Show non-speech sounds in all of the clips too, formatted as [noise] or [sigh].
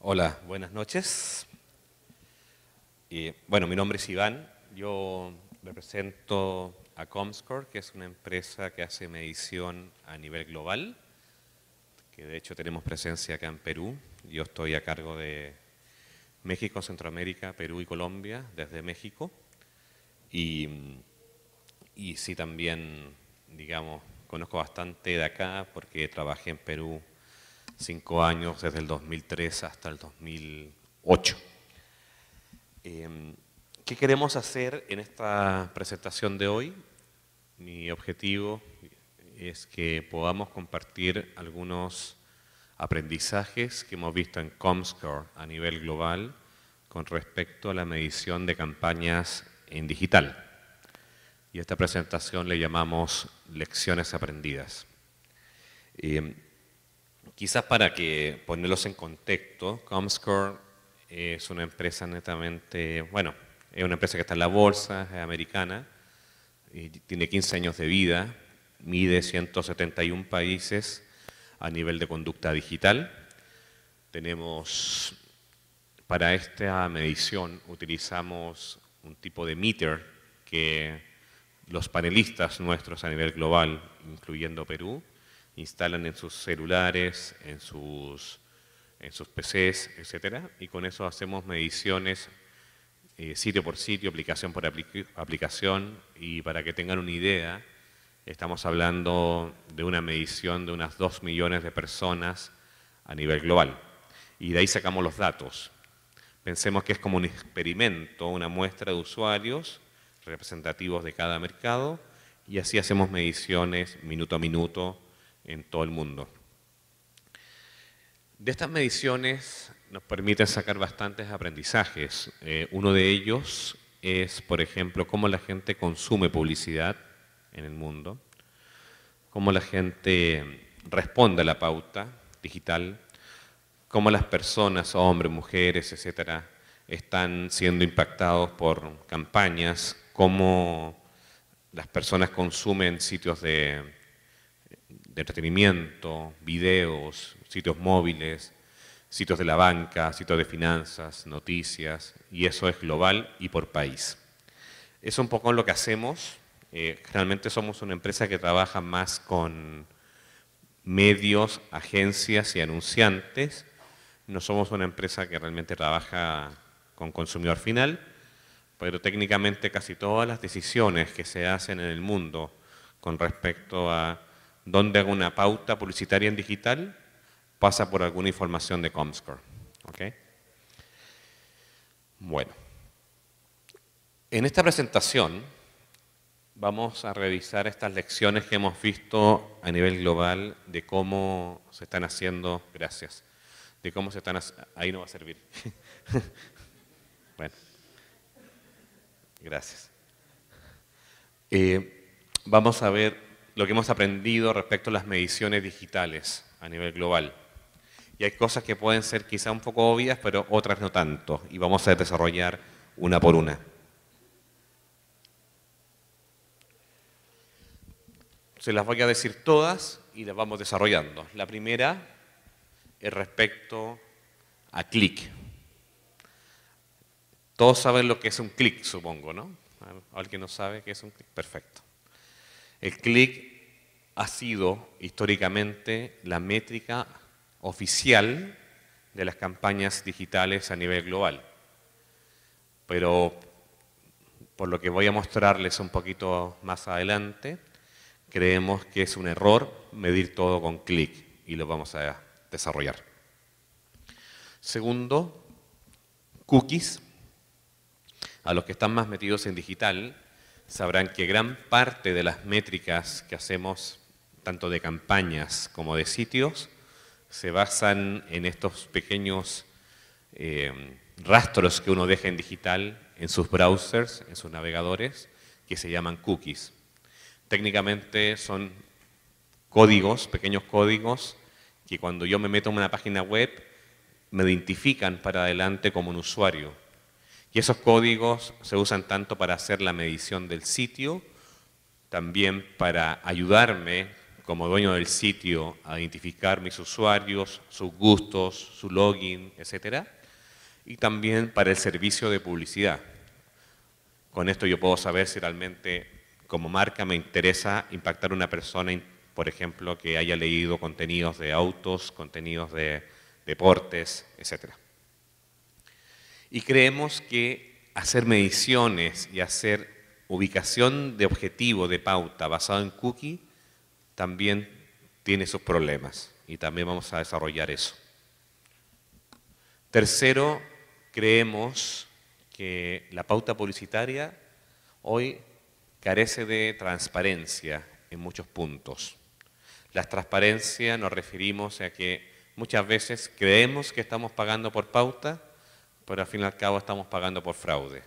Hola, buenas noches. bueno, mi nombre es Iván. Yo represento a Comscore, que es una empresa que hace medición a nivel global, que de hecho tenemos presencia acá en Perú. Yo estoy a cargo de México, Centroamérica, Perú y Colombia, desde México. Y, y sí también, digamos, conozco bastante de acá porque trabajé en Perú cinco años, desde el 2003 hasta el 2008. Em, ¿Qué queremos hacer en esta presentación de hoy? Mi objetivo es que podamos compartir algunos aprendizajes que hemos visto en Comscore a nivel global con respecto a la medición de campañas en digital. Y esta presentación le llamamos lecciones aprendidas. Em, Quizás para que ponerlos en contexto, Comscore es una empresa netamente, bueno, es una empresa que está en la bolsa, es americana, tiene 15 años de vida, mide 171 países a nivel de conducta digital. Tenemos, para esta medición utilizamos un tipo de meter que los panelistas nuestros a nivel global, incluyendo Perú, instalan en sus celulares, en sus, en sus PCs, etcétera, y con eso hacemos mediciones eh, sitio por sitio, aplicación por aplicación, y para que tengan una idea, estamos hablando de una medición de unas 2 millones de personas a nivel global. Y de ahí sacamos los datos. Pensemos que es como un experimento, una muestra de usuarios representativos de cada mercado, y así hacemos mediciones minuto a minuto en todo el mundo. De estas mediciones nos permiten sacar bastantes aprendizajes. Eh, uno de ellos es, por ejemplo, cómo la gente consume publicidad en el mundo, cómo la gente responde a la pauta digital, cómo las personas, hombres, mujeres, etcétera, están siendo impactados por campañas, cómo las personas consumen sitios de entretenimiento, videos, sitios móviles, sitios de la banca, sitios de finanzas, noticias, y eso es global y por país. Es un poco lo que hacemos. Eh, realmente somos una empresa que trabaja más con medios, agencias y anunciantes. No somos una empresa que realmente trabaja con consumidor final, pero técnicamente casi todas las decisiones que se hacen en el mundo con respecto a donde hago una pauta publicitaria en digital, pasa por alguna información de Comscore. Bueno, en esta presentación vamos a revisar estas lecciones que hemos visto a nivel global de cómo se están haciendo, gracias, de cómo se están haciendo, ahí no va a servir. [laughs] bueno, gracias. Eh, vamos a ver lo que hemos aprendido respecto a las mediciones digitales a nivel global. Y hay cosas que pueden ser quizá un poco obvias, pero otras no tanto. Y vamos a desarrollar una por una. Se las voy a decir todas y las vamos desarrollando. La primera es respecto a clic. Todos saben lo que es un clic, supongo, ¿no? Alguien no sabe qué es un clic. Perfecto. El clic ha sido históricamente la métrica oficial de las campañas digitales a nivel global. Pero por lo que voy a mostrarles un poquito más adelante, creemos que es un error medir todo con clic y lo vamos a desarrollar. Segundo, cookies. A los que están más metidos en digital sabrán que gran parte de las métricas que hacemos tanto de campañas como de sitios, se basan en estos pequeños eh, rastros que uno deja en digital en sus browsers, en sus navegadores, que se llaman cookies. Técnicamente son códigos, pequeños códigos, que cuando yo me meto en una página web, me identifican para adelante como un usuario. Y esos códigos se usan tanto para hacer la medición del sitio, también para ayudarme como dueño del sitio a identificar mis usuarios, sus gustos, su login, etc. Y también para el servicio de publicidad. Con esto yo puedo saber si realmente como marca me interesa impactar a una persona, por ejemplo, que haya leído contenidos de autos, contenidos de deportes, etc. Y creemos que hacer mediciones y hacer ubicación de objetivo de pauta basado en cookie también tiene sus problemas y también vamos a desarrollar eso. Tercero, creemos que la pauta publicitaria hoy carece de transparencia en muchos puntos. La transparencia nos referimos a que muchas veces creemos que estamos pagando por pauta, pero al fin y al cabo estamos pagando por fraude.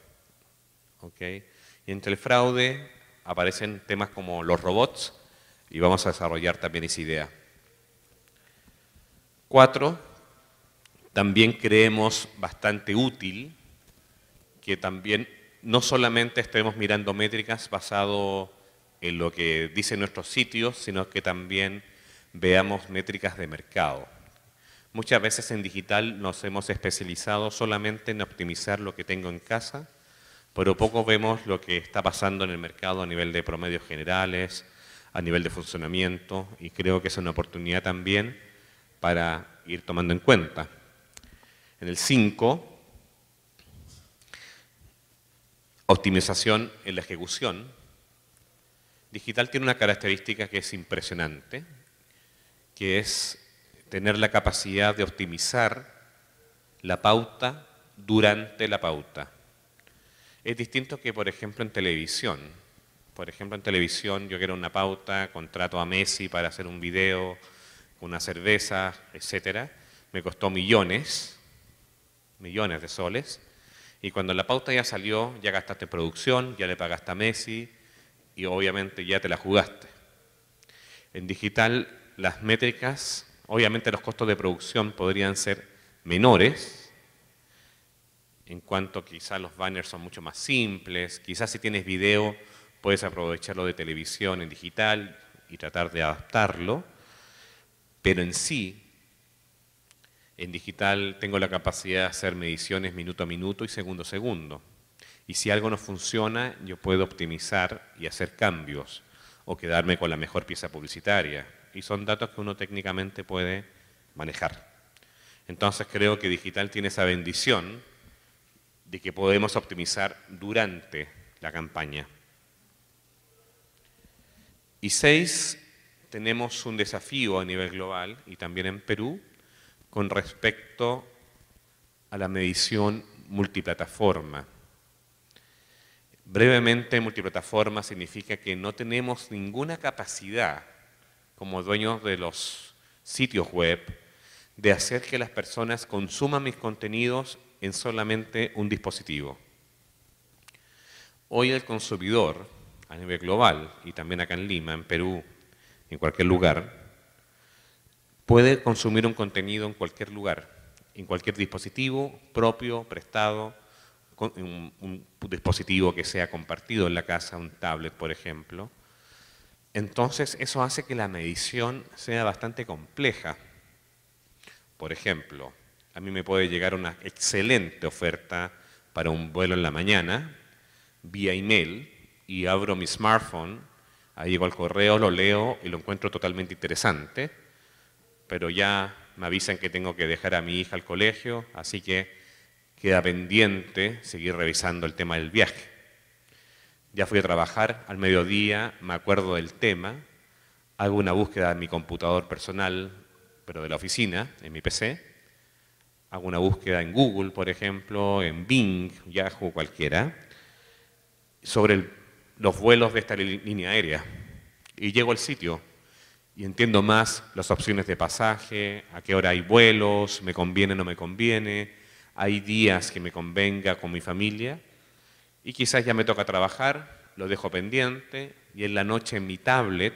Y entre el fraude aparecen temas como los robots, y vamos a desarrollar también esa idea. Cuatro, también creemos bastante útil que también no solamente estemos mirando métricas basado en lo que dicen nuestros sitios, sino que también veamos métricas de mercado. Muchas veces en digital nos hemos especializado solamente en optimizar lo que tengo en casa, pero poco vemos lo que está pasando en el mercado a nivel de promedios generales, a nivel de funcionamiento y creo que es una oportunidad también para ir tomando en cuenta. En el 5, optimización en la ejecución. Digital tiene una característica que es impresionante, que es tener la capacidad de optimizar la pauta durante la pauta. Es distinto que, por ejemplo, en televisión por ejemplo, en televisión yo quiero una pauta, contrato a Messi para hacer un video, una cerveza, etcétera. Me costó millones, millones de soles. Y cuando la pauta ya salió, ya gastaste producción, ya le pagaste a Messi y obviamente ya te la jugaste. En digital, las métricas, obviamente los costos de producción podrían ser menores, en cuanto quizás los banners son mucho más simples, quizás si tienes video puedes aprovecharlo de televisión en digital y tratar de adaptarlo, pero en sí, en digital tengo la capacidad de hacer mediciones minuto a minuto y segundo a segundo. Y si algo no funciona, yo puedo optimizar y hacer cambios o quedarme con la mejor pieza publicitaria. Y son datos que uno técnicamente puede manejar. Entonces creo que digital tiene esa bendición de que podemos optimizar durante la campaña. Y seis, tenemos un desafío a nivel global y también en Perú con respecto a la medición multiplataforma. Brevemente, multiplataforma significa que no tenemos ninguna capacidad como dueños de los sitios web de hacer que las personas consuman mis contenidos en solamente un dispositivo. Hoy el consumidor a nivel global y también acá en Lima, en Perú, en cualquier lugar, puede consumir un contenido en cualquier lugar, en cualquier dispositivo propio, prestado, un, un dispositivo que sea compartido en la casa, un tablet, por ejemplo. Entonces, eso hace que la medición sea bastante compleja. Por ejemplo, a mí me puede llegar una excelente oferta para un vuelo en la mañana, vía email, y abro mi smartphone, ahí llego al correo, lo leo y lo encuentro totalmente interesante, pero ya me avisan que tengo que dejar a mi hija al colegio, así que queda pendiente seguir revisando el tema del viaje. Ya fui a trabajar al mediodía, me acuerdo del tema, hago una búsqueda en mi computador personal, pero de la oficina, en mi PC, hago una búsqueda en Google, por ejemplo, en Bing, Yahoo, cualquiera, sobre el los vuelos de esta línea aérea. Y llego al sitio y entiendo más las opciones de pasaje, a qué hora hay vuelos, me conviene o no me conviene, hay días que me convenga con mi familia y quizás ya me toca trabajar, lo dejo pendiente y en la noche en mi tablet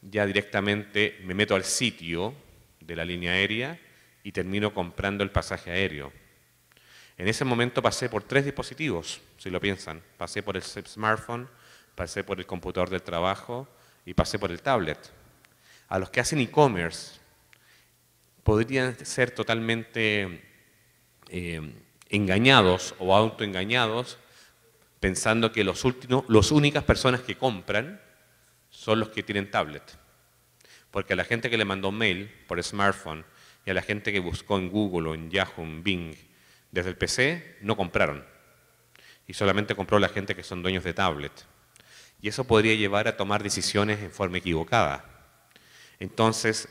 ya directamente me meto al sitio de la línea aérea y termino comprando el pasaje aéreo. En ese momento pasé por tres dispositivos, si lo piensan. Pasé por el smartphone, pasé por el computador del trabajo y pasé por el tablet. A los que hacen e-commerce podrían ser totalmente eh, engañados o autoengañados pensando que los las únicas personas que compran son los que tienen tablet. Porque a la gente que le mandó mail por smartphone y a la gente que buscó en Google o en Yahoo, en Bing, desde el PC no compraron y solamente compró la gente que son dueños de tablet. Y eso podría llevar a tomar decisiones en forma equivocada. Entonces,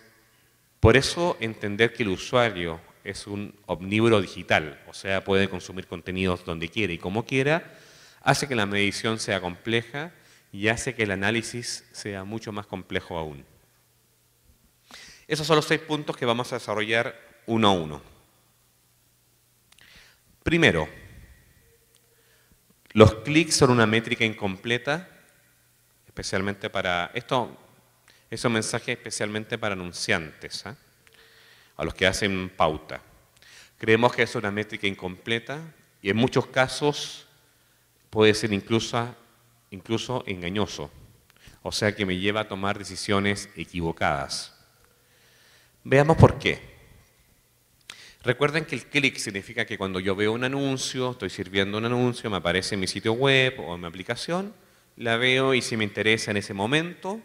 por eso entender que el usuario es un omnívoro digital, o sea, puede consumir contenidos donde quiera y como quiera, hace que la medición sea compleja y hace que el análisis sea mucho más complejo aún. Esos son los seis puntos que vamos a desarrollar uno a uno. Primero, los clics son una métrica incompleta, especialmente para, esto es un mensaje especialmente para anunciantes, ¿ah? a los que hacen pauta. Creemos que es una métrica incompleta y en muchos casos puede ser incluso, incluso engañoso, o sea que me lleva a tomar decisiones equivocadas. Veamos por qué. Recuerden que el clic significa que cuando yo veo un anuncio, estoy sirviendo un anuncio, me aparece en mi sitio web o en mi aplicación, la veo y si me interesa en ese momento,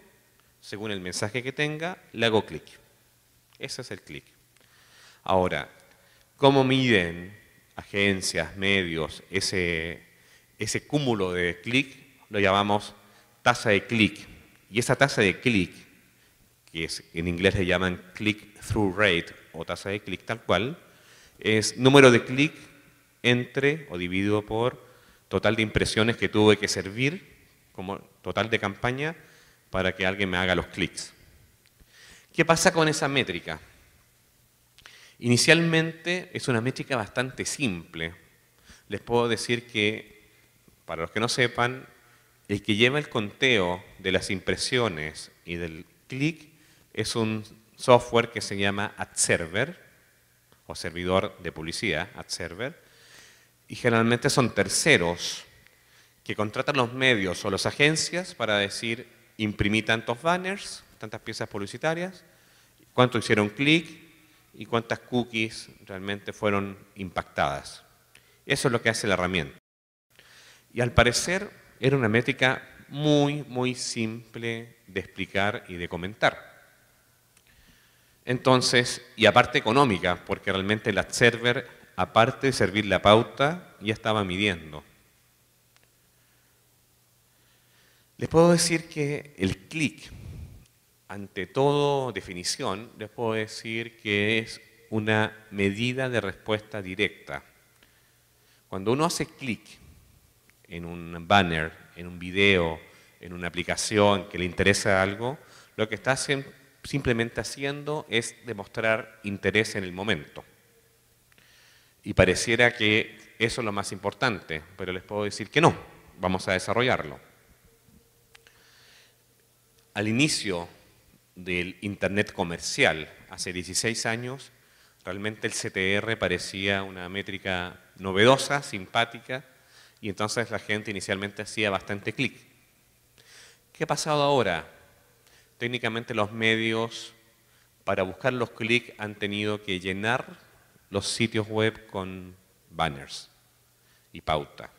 según el mensaje que tenga, le hago clic. Ese es el clic. Ahora, ¿cómo miden agencias, medios, ese, cúmulo de clic? Lo llamamos tasa de clic. Y esa tasa de clic, que en inglés le llaman click-through rate o tasa de click tal cual, es número de clic entre o dividido por total de impresiones que tuve que servir como total de campaña para que alguien me haga los clics. ¿Qué pasa con esa métrica? Inicialmente es una métrica bastante simple. Les puedo decir que, para los que no sepan, el que lleva el conteo de las impresiones y del clic es un software que se llama AdServer, o servidor de publicidad, ad server, y generalmente son terceros que contratan los medios o las agencias para decir, imprimí tantos banners, tantas piezas publicitarias, cuánto hicieron clic y cuántas cookies realmente fueron impactadas. Eso es lo que hace la herramienta. Y al parecer era una métrica muy, muy simple de explicar y de comentar. Entonces, y aparte económica, porque realmente ad server, aparte de servir la pauta, ya estaba midiendo. Les puedo decir que el clic, ante todo definición, les puedo decir que es una medida de respuesta directa. Cuando uno hace clic en un banner, en un video, en una aplicación que le interesa algo, lo que está haciendo simplemente haciendo es demostrar interés en el momento. Y pareciera que eso es lo más importante, pero les puedo decir que no, vamos a desarrollarlo. Al inicio del Internet comercial, hace 16 años, realmente el CTR parecía una métrica novedosa, simpática, y entonces la gente inicialmente hacía bastante clic. ¿Qué ha pasado ahora? técnicamente los medios para buscar los clics han tenido que llenar los sitios web con banners y pauta.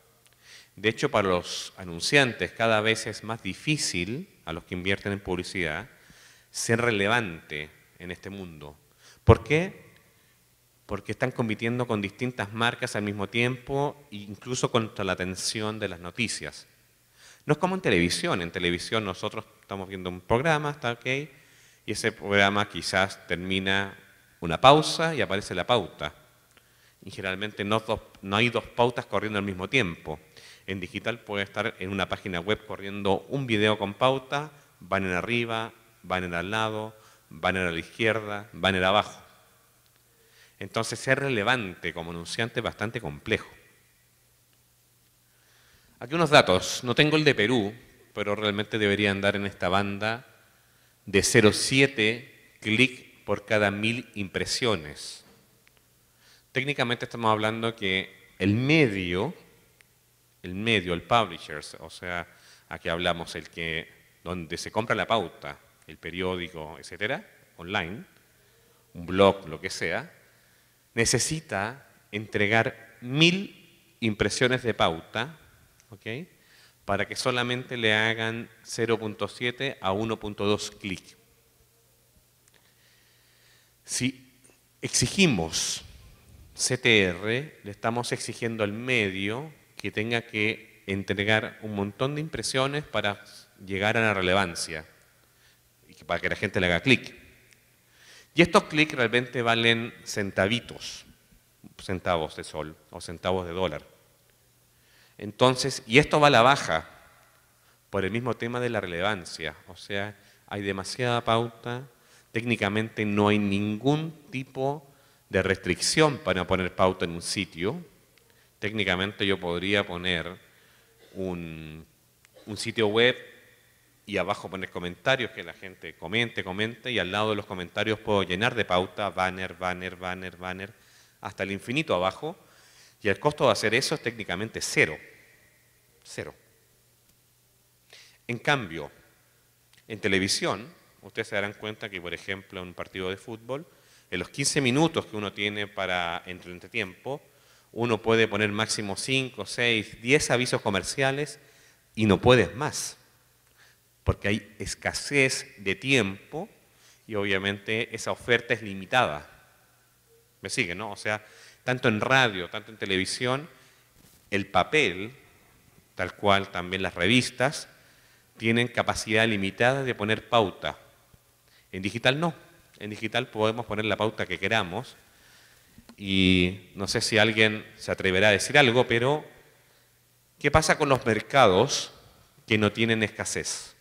De hecho, para los anunciantes cada vez es más difícil, a los que invierten en publicidad, ser relevante en este mundo. ¿Por qué? Porque están compitiendo con distintas marcas al mismo tiempo, incluso contra la atención de las noticias. No es como en televisión, en televisión nosotros estamos viendo un programa, está ok, y ese programa quizás termina una pausa y aparece la pauta. Y generalmente no, hay dos pautas corriendo al mismo tiempo. En digital puede estar en una página web corriendo un video con pauta, van en arriba, van en al lado, van en a la izquierda, van en abajo. Entonces ser relevante como anunciante es bastante complejo. Aquí unos datos. No tengo el de Perú, pero realmente deberían andar en esta banda de 0,7 clic por cada mil impresiones. Técnicamente estamos hablando que el medio, el medio, el publishers, o sea, aquí hablamos el que donde se compra la pauta, el periódico, etcétera, online, un blog, lo que sea, necesita entregar mil impresiones de pauta para que solamente le hagan 0.7 a 1.2 clic. Si exigimos CTR, le estamos exigiendo al medio que tenga que entregar un montón de impresiones para llegar a la relevancia y para que la gente le haga clic. Y estos clics realmente valen centavitos, centavos de sol o centavos de dólar. Entonces, y esto va a la baja por el mismo tema de la relevancia, o sea, hay demasiada pauta, técnicamente no hay ningún tipo de restricción para poner pauta en un sitio, técnicamente yo podría poner un, un sitio web y abajo poner comentarios, que la gente comente, comente, y al lado de los comentarios puedo llenar de pauta, banner, banner, banner, banner, hasta el infinito abajo, y el costo de hacer eso es técnicamente cero. Cero. En cambio, en televisión, ustedes se darán cuenta que, por ejemplo, en un partido de fútbol, en los 15 minutos que uno tiene para entre el entretiempo, uno puede poner máximo 5, 6, 10 avisos comerciales y no puedes más, porque hay escasez de tiempo y obviamente esa oferta es limitada. ¿Me sigue, no? O sea, tanto en radio, tanto en televisión, el papel, tal cual también las revistas, tienen capacidad limitada de poner pauta. En digital no. En digital podemos poner la pauta que queramos. Y no sé si alguien se atreverá a decir algo, pero ¿qué pasa con los mercados que no tienen escasez?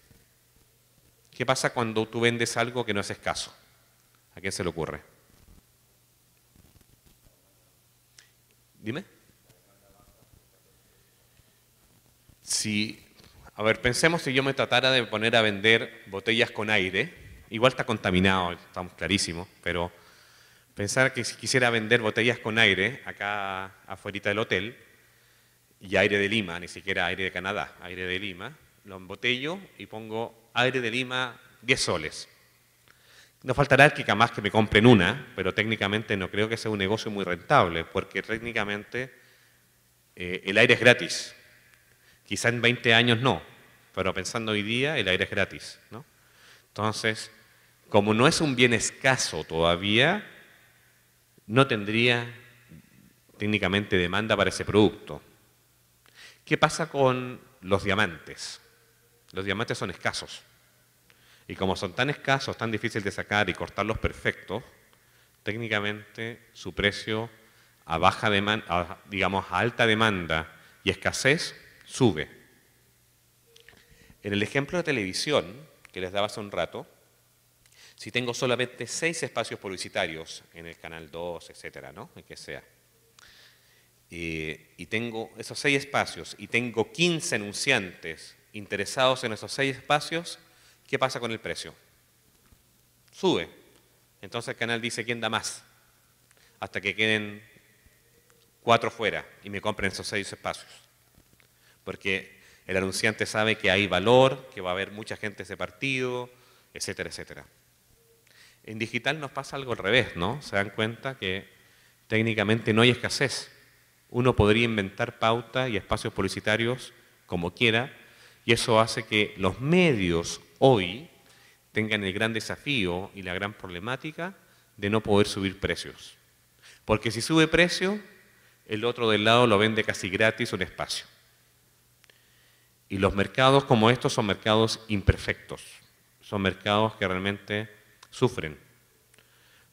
¿Qué pasa cuando tú vendes algo que no es escaso? ¿A quién se le ocurre? Dime. Si, a ver, pensemos si yo me tratara de poner a vender botellas con aire, igual está contaminado, estamos clarísimos, pero pensar que si quisiera vender botellas con aire acá afuera del hotel, y aire de Lima, ni siquiera aire de Canadá, aire de Lima, lo embotello y pongo aire de Lima 10 soles. No faltará que jamás que me compren una, pero técnicamente no creo que sea un negocio muy rentable, porque técnicamente eh, el aire es gratis. Quizá en 20 años no, pero pensando hoy día, el aire es gratis. Entonces, como no es un bien escaso todavía, no tendría técnicamente demanda para ese producto. ¿Qué pasa con los diamantes? Los diamantes son escasos. Y como son tan escasos, tan difíciles de sacar y cortarlos perfectos, técnicamente su precio a baja demanda, digamos a alta demanda y escasez, sube. En el ejemplo de televisión que les daba hace un rato, si tengo solamente seis espacios publicitarios en el canal 2, etcétera, ¿no? que sea. y tengo esos seis espacios y tengo 15 anunciantes interesados en esos seis espacios, ¿qué pasa con el precio? Sube. Entonces el canal dice, ¿quién da más? Hasta que queden cuatro fuera y me compren esos seis espacios. Porque el anunciante sabe que hay valor, que va a haber mucha gente de ese partido, etcétera, etcétera. En digital nos pasa algo al revés, ¿no? Se dan cuenta que técnicamente no hay escasez. Uno podría inventar pautas y espacios publicitarios como quiera, y eso hace que los medios hoy tengan el gran desafío y la gran problemática de no poder subir precios. Porque si sube precio, el otro del lado lo vende casi gratis un espacio. Y los mercados como estos son mercados imperfectos, son mercados que realmente sufren.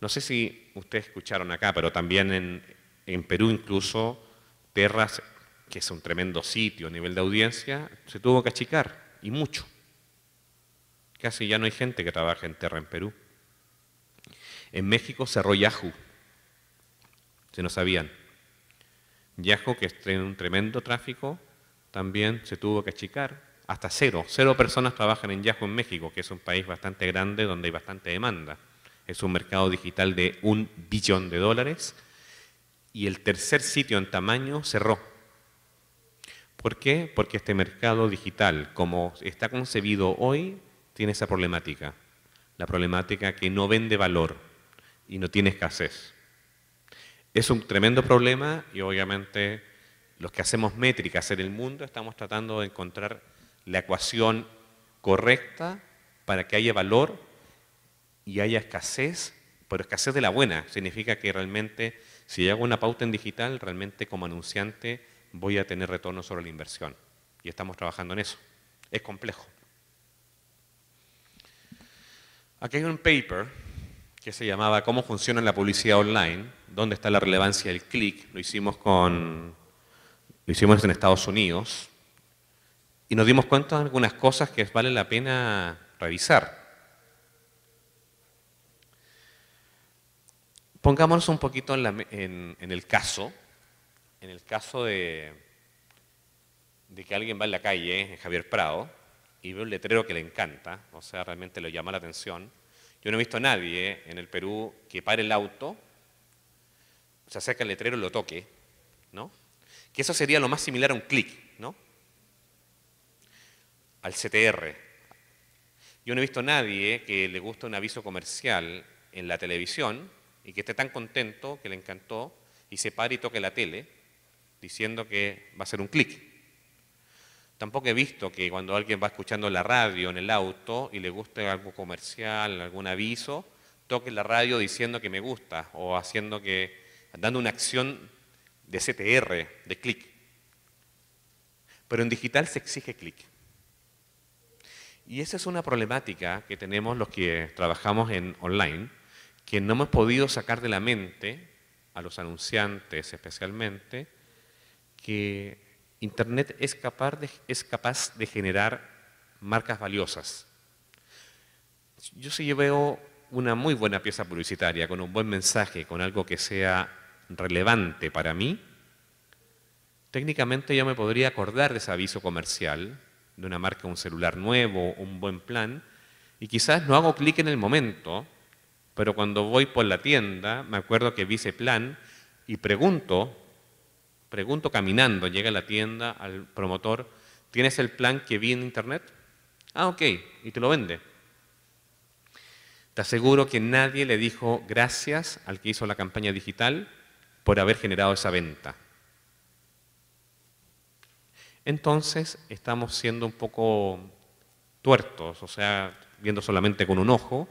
No sé si ustedes escucharon acá, pero también en, en Perú incluso Terras, que es un tremendo sitio a nivel de audiencia, se tuvo que achicar, y mucho. Casi ya no hay gente que trabaje en tierra en Perú. En México cerró Yahoo, Se no sabían. Yahoo, que tiene un tremendo tráfico, también se tuvo que achicar hasta cero. Cero personas trabajan en Yahoo en México, que es un país bastante grande donde hay bastante demanda. Es un mercado digital de un billón de dólares. Y el tercer sitio en tamaño cerró. ¿Por qué? Porque este mercado digital, como está concebido hoy, tiene esa problemática, la problemática que no vende valor y no tiene escasez. Es un tremendo problema y obviamente los que hacemos métricas en el mundo estamos tratando de encontrar la ecuación correcta para que haya valor y haya escasez, pero escasez de la buena. Significa que realmente, si hago una pauta en digital, realmente como anunciante voy a tener retorno sobre la inversión. Y estamos trabajando en eso. Es complejo. Aquí hay un paper que se llamaba ¿Cómo funciona la publicidad online? ¿Dónde está la relevancia del clic? Lo hicimos con, lo hicimos en Estados Unidos y nos dimos cuenta de algunas cosas que vale la pena revisar. Pongámonos un poquito en, el caso, en el caso de, de que alguien va en la calle, en Javier Prado, y veo un letrero que le encanta, o sea, realmente le llama la atención. Yo no he visto a nadie en el Perú que pare el auto, se que el letrero lo toque, ¿no? Que eso sería lo más similar a un clic, ¿no? Al CTR. Yo no he visto a nadie que le guste un aviso comercial en la televisión y que esté tan contento que le encantó y se pare y toque la tele diciendo que va a ser un clic. Tampoco he visto que cuando alguien va escuchando la radio en el auto y le gusta algo comercial, algún aviso, toque la radio diciendo que me gusta o haciendo que, dando una acción de CTR, de clic. Pero en digital se exige clic. Y esa es una problemática que tenemos los que trabajamos en online, que no hemos podido sacar de la mente, a los anunciantes especialmente, que Internet es capaz, de, generar marcas valiosas. Yo si veo una muy buena pieza publicitaria, con un buen mensaje, con algo que sea relevante para mí, técnicamente yo me podría acordar de ese aviso comercial, de una marca, un celular nuevo, un buen plan, y quizás no hago clic en el momento, pero cuando voy por la tienda me acuerdo que vi ese plan y pregunto Pregunto caminando, llega a la tienda, al promotor, ¿tienes el plan que vi en internet? Ah, ok, y te lo vende. Te aseguro que nadie le dijo gracias al que hizo la campaña digital por haber generado esa venta. Entonces estamos siendo un poco tuertos, o sea, viendo solamente con un ojo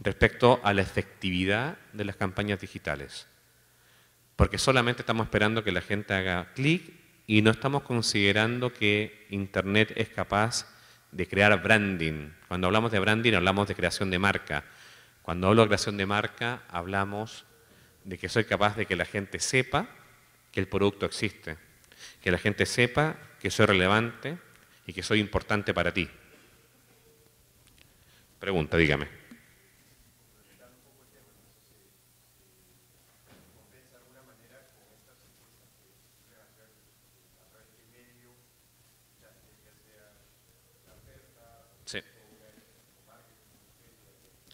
respecto a la efectividad de las campañas digitales porque solamente estamos esperando que la gente haga clic y no estamos considerando que Internet es capaz de crear branding. Cuando hablamos de branding hablamos de creación de marca. Cuando hablo de creación de marca hablamos de que soy capaz de que la gente sepa que el producto existe, que la gente sepa que soy relevante y que soy importante para ti. Pregunta, dígame.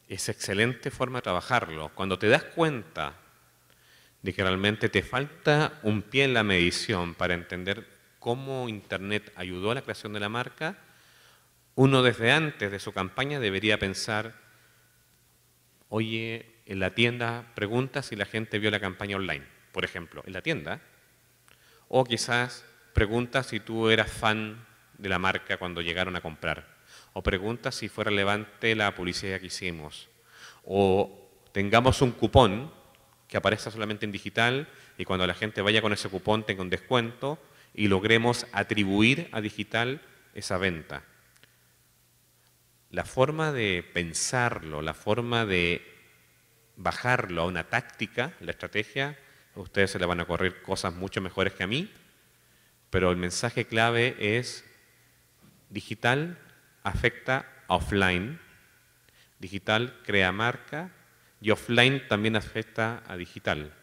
es excelente forma de trabajarlo. Cuando te das cuenta de que realmente te falta un pie en la medición para entender cómo Internet ayudó a la creación de la marca, uno desde antes de su campaña debería pensar, oye, en la tienda pregunta si la gente vio la campaña online, por ejemplo, en la tienda, o quizás pregunta si tú eras fan de la marca cuando llegaron a comprar o pregunta si fue relevante la publicidad que hicimos. O tengamos un cupón que aparezca solamente en digital y cuando la gente vaya con ese cupón tenga un descuento y logremos atribuir a digital esa venta. La forma de pensarlo, la forma de bajarlo a una táctica, la estrategia, ustedes se le van a correr cosas mucho mejores que a mí, pero el mensaje clave es digital afecta a offline, digital crea marca y offline también afecta a digital.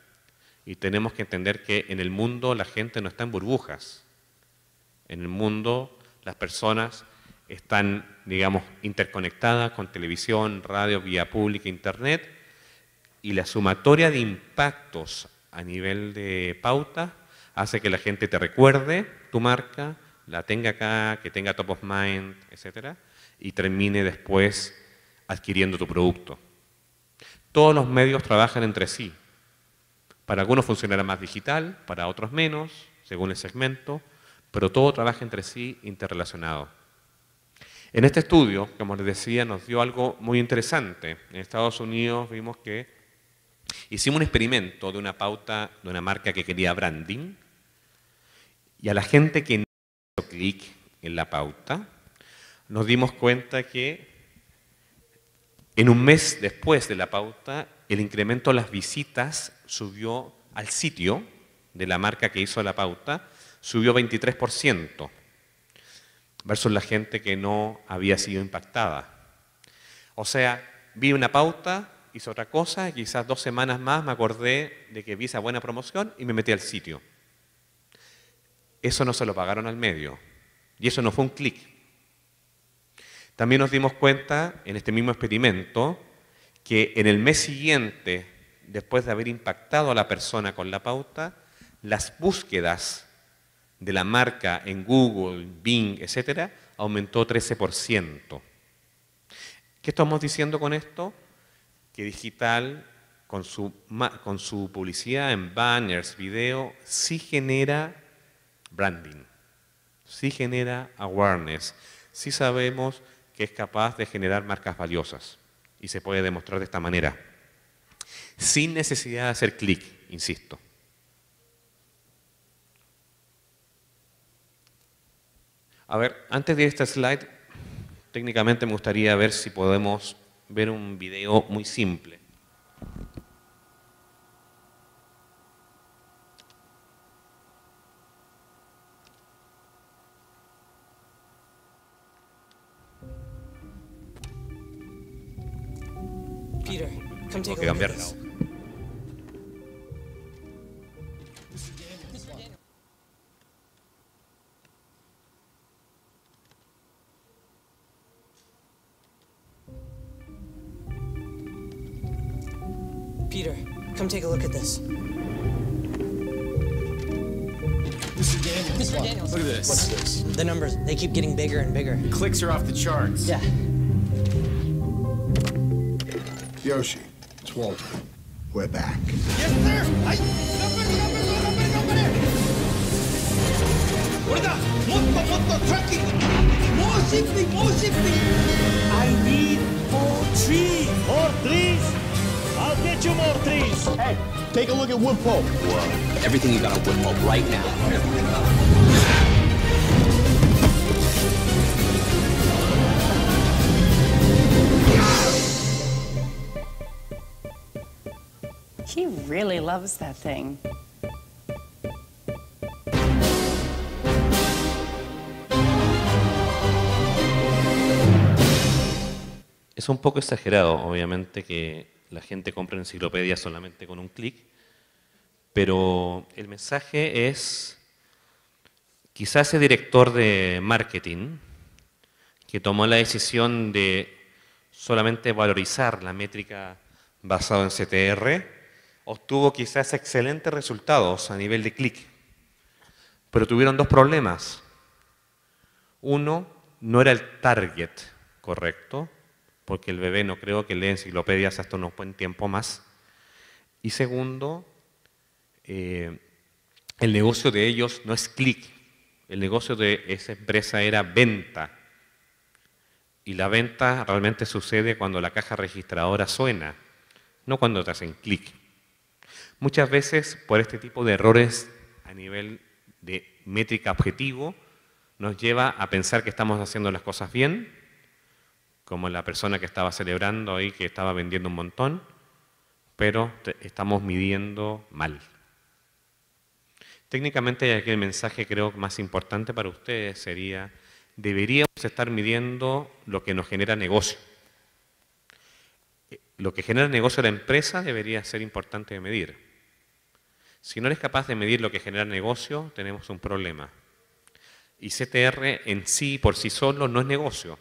Y tenemos que entender que en el mundo la gente no está en burbujas. En el mundo las personas están, digamos, interconectadas con televisión, radio, vía pública, internet, y la sumatoria de impactos a nivel de pauta hace que la gente te recuerde tu marca, la tenga acá, que tenga top of mind, etcétera, y termine después adquiriendo tu producto. Todos los medios trabajan entre sí. Para algunos funcionará más digital, para otros menos, según el segmento, pero todo trabaja entre sí interrelacionado. En este estudio, como les decía, nos dio algo muy interesante. En Estados Unidos vimos que hicimos un experimento de una pauta de una marca que quería branding y a la gente que clic en la pauta, nos dimos cuenta que en un mes después de la pauta, el incremento de las visitas subió al sitio de la marca que hizo la pauta, subió 23%, versus la gente que no había sido impactada. O sea, vi una pauta, hice otra cosa, y quizás dos semanas más me acordé de que vi esa buena promoción y me metí al sitio eso no se lo pagaron al medio. Y eso no fue un clic. También nos dimos cuenta en este mismo experimento que en el mes siguiente, después de haber impactado a la persona con la pauta, las búsquedas de la marca en Google, Bing, etc. aumentó 13%. ¿Qué estamos diciendo con esto? Que digital, con su, con su publicidad en banners, video, sí genera branding, si genera awareness, si sabemos que es capaz de generar marcas valiosas y se puede demostrar de esta manera, sin necesidad de hacer clic, insisto. A ver, antes de esta slide, técnicamente me gustaría ver si podemos ver un video muy simple. Tengo que cambiarlas. Peter, come take a look at this. Mr. Daniels. Mr. Daniels. Look at this. What's this? The numbers, they keep getting bigger and bigger. The clicks are off the charts. Yeah. Yoshi, Walter. We're back. Yes, sir. I... More more I need more trees. More trees? I'll get you more trees. Hey, take a look at Woodpoke. Whoa. Everything you got on Woodpoke right now. loves that thing. Es un poco exagerado, obviamente, que la gente compre enciclopedias solamente con un clic, pero el mensaje es quizás el director de marketing que tomó la decisión de solamente valorizar la métrica basada en CTR, obtuvo quizás excelentes resultados a nivel de clic, pero tuvieron dos problemas. Uno, no era el target correcto, porque el bebé no creo que lea enciclopedias hasta un buen tiempo más. Y segundo, eh, el negocio de ellos no es clic, el negocio de esa empresa era venta. Y la venta realmente sucede cuando la caja registradora suena, no cuando te hacen clic. Muchas veces por este tipo de errores a nivel de métrica objetivo nos lleva a pensar que estamos haciendo las cosas bien, como la persona que estaba celebrando ahí, que estaba vendiendo un montón, pero estamos midiendo mal. Técnicamente aquí el mensaje creo más importante para ustedes sería, deberíamos estar midiendo lo que nos genera negocio. Eh, lo que genera negocio a la empresa debería ser importante de medir. Si no eres capaz de medir lo que genera negocio, tenemos un problema. Y CTR en sí, por sí solo, no es negocio.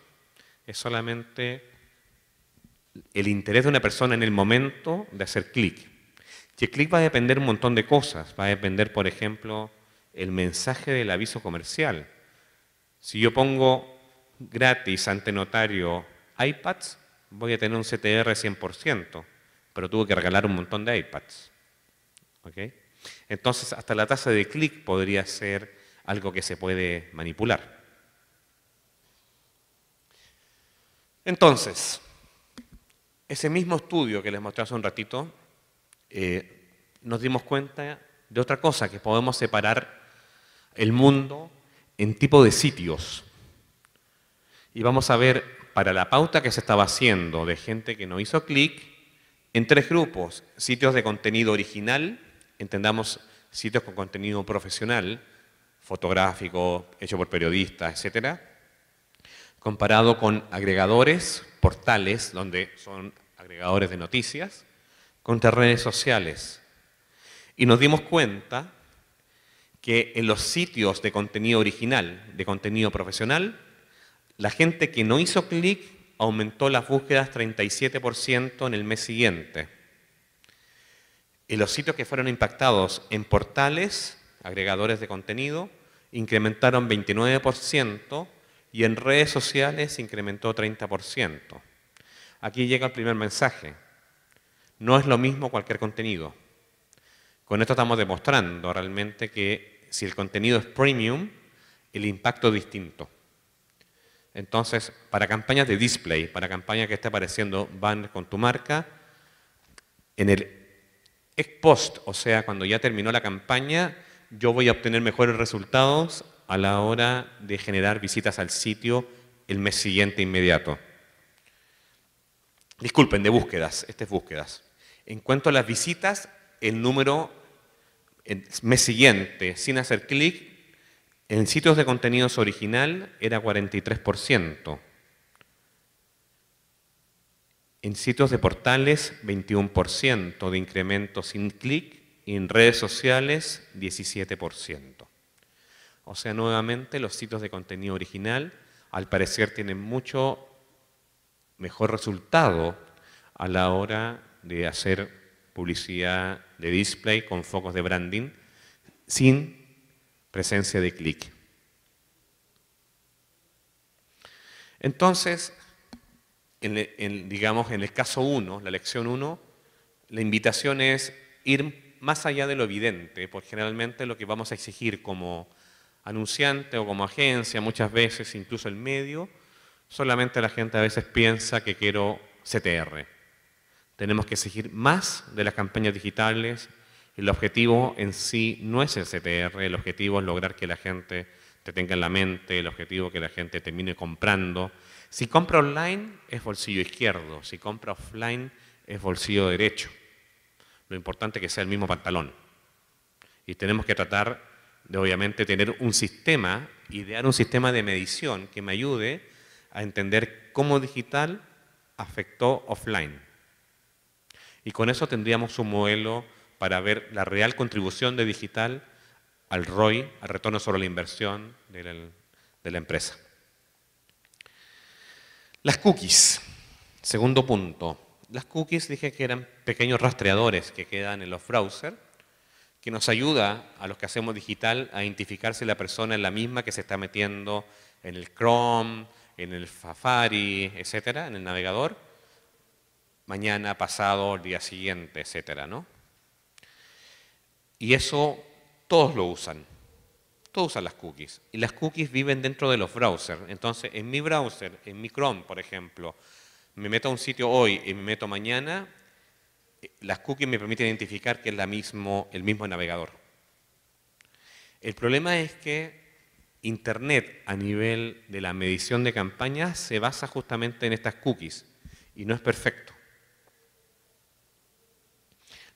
Es solamente el interés de una persona en el momento de hacer clic. Que clic va a depender un montón de cosas. Va a depender, por ejemplo, el mensaje del aviso comercial. Si yo pongo gratis ante notario iPads, voy a tener un CTR 100%, pero tuve que regalar un montón de iPads. ¿Ok? Entonces, hasta la tasa de clic podría ser algo que se puede manipular. Entonces, ese mismo estudio que les mostré hace un ratito, eh, nos dimos cuenta de otra cosa, que podemos separar el mundo en tipo de sitios. Y vamos a ver para la pauta que se estaba haciendo de gente que no hizo clic, en tres grupos, sitios de contenido original, entendamos sitios con contenido profesional, fotográfico, hecho por periodistas, etc., comparado con agregadores, portales, donde son agregadores de noticias, con redes sociales. Y nos dimos cuenta que en los sitios de contenido original, de contenido profesional, la gente que no hizo clic aumentó las búsquedas 37% en el mes siguiente y los sitios que fueron impactados en portales, agregadores de contenido, incrementaron 29% y en redes sociales incrementó 30%. Aquí llega el primer mensaje. No es lo mismo cualquier contenido. Con esto estamos demostrando realmente que si el contenido es premium, el impacto es distinto. Entonces, para campañas de display, para campañas que esté apareciendo van con tu marca, en el ex post, o sea, cuando ya terminó la campaña, yo voy a obtener mejores resultados a la hora de generar visitas al sitio el mes siguiente inmediato. Disculpen, de búsquedas, estas es búsquedas. En cuanto a las visitas, el número el mes siguiente, sin hacer clic, en sitios de contenidos original era 43%. En sitios de portales, 21% de incremento sin clic. Y en redes sociales, 17%. O sea, nuevamente, los sitios de contenido original, al parecer, tienen mucho mejor resultado a la hora de hacer publicidad de display con focos de branding sin presencia de clic. Entonces, en, digamos, en el caso 1, la lección 1, la invitación es ir más allá de lo evidente, porque generalmente lo que vamos a exigir como anunciante o como agencia, muchas veces, incluso el medio, solamente la gente a veces piensa que quiero CTR. Tenemos que exigir más de las campañas digitales. El objetivo en sí no es el CTR, el objetivo es lograr que la gente te tenga en la mente, el objetivo es que la gente termine comprando, si compra online es bolsillo izquierdo, si compra offline es bolsillo derecho. Lo importante es que sea el mismo pantalón. Y tenemos que tratar de obviamente tener un sistema, idear un sistema de medición que me ayude a entender cómo digital afectó offline. Y con eso tendríamos un modelo para ver la real contribución de digital al ROI, al retorno sobre la inversión de la, de la empresa. Las cookies, segundo punto. Las cookies dije que eran pequeños rastreadores que quedan en los browsers, que nos ayuda a los que hacemos digital a identificar si la persona es la misma que se está metiendo en el Chrome, en el Safari, etcétera, en el navegador, mañana, pasado, el día siguiente, etcétera, ¿no? Y eso todos lo usan todos usan las cookies. Y las cookies viven dentro de los browsers. Entonces, en mi browser, en mi Chrome, por ejemplo, me meto a un sitio hoy y me meto mañana, eh, las cookies me permiten identificar que es el mismo navegador. El problema es que Internet a nivel de la medición de campañas se basa justamente en estas cookies y no es perfecto.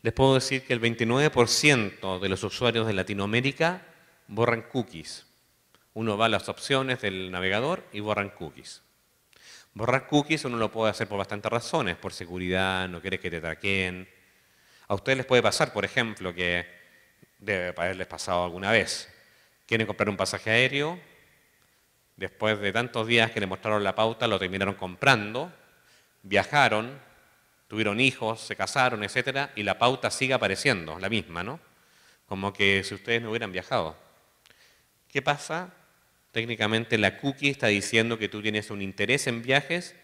Les puedo decir que el 29% de los usuarios de Latinoamérica borran cookies. Uno va a las opciones del navegador y borran cookies. Borrar cookies uno lo puede hacer por bastantes razones, por seguridad, no quiere que te traqueen. A ustedes les puede pasar, por ejemplo, que debe haberles pasado alguna vez. Quieren comprar un pasaje aéreo, después de tantos días que le mostraron la pauta, lo terminaron comprando, viajaron, tuvieron hijos, se casaron, etcétera, y la pauta sigue apareciendo, la misma, ¿no? Como que si ustedes no hubieran viajado. ¿Qué pasa? Técnicamente la cookie está diciendo que tú tienes un interés en viajes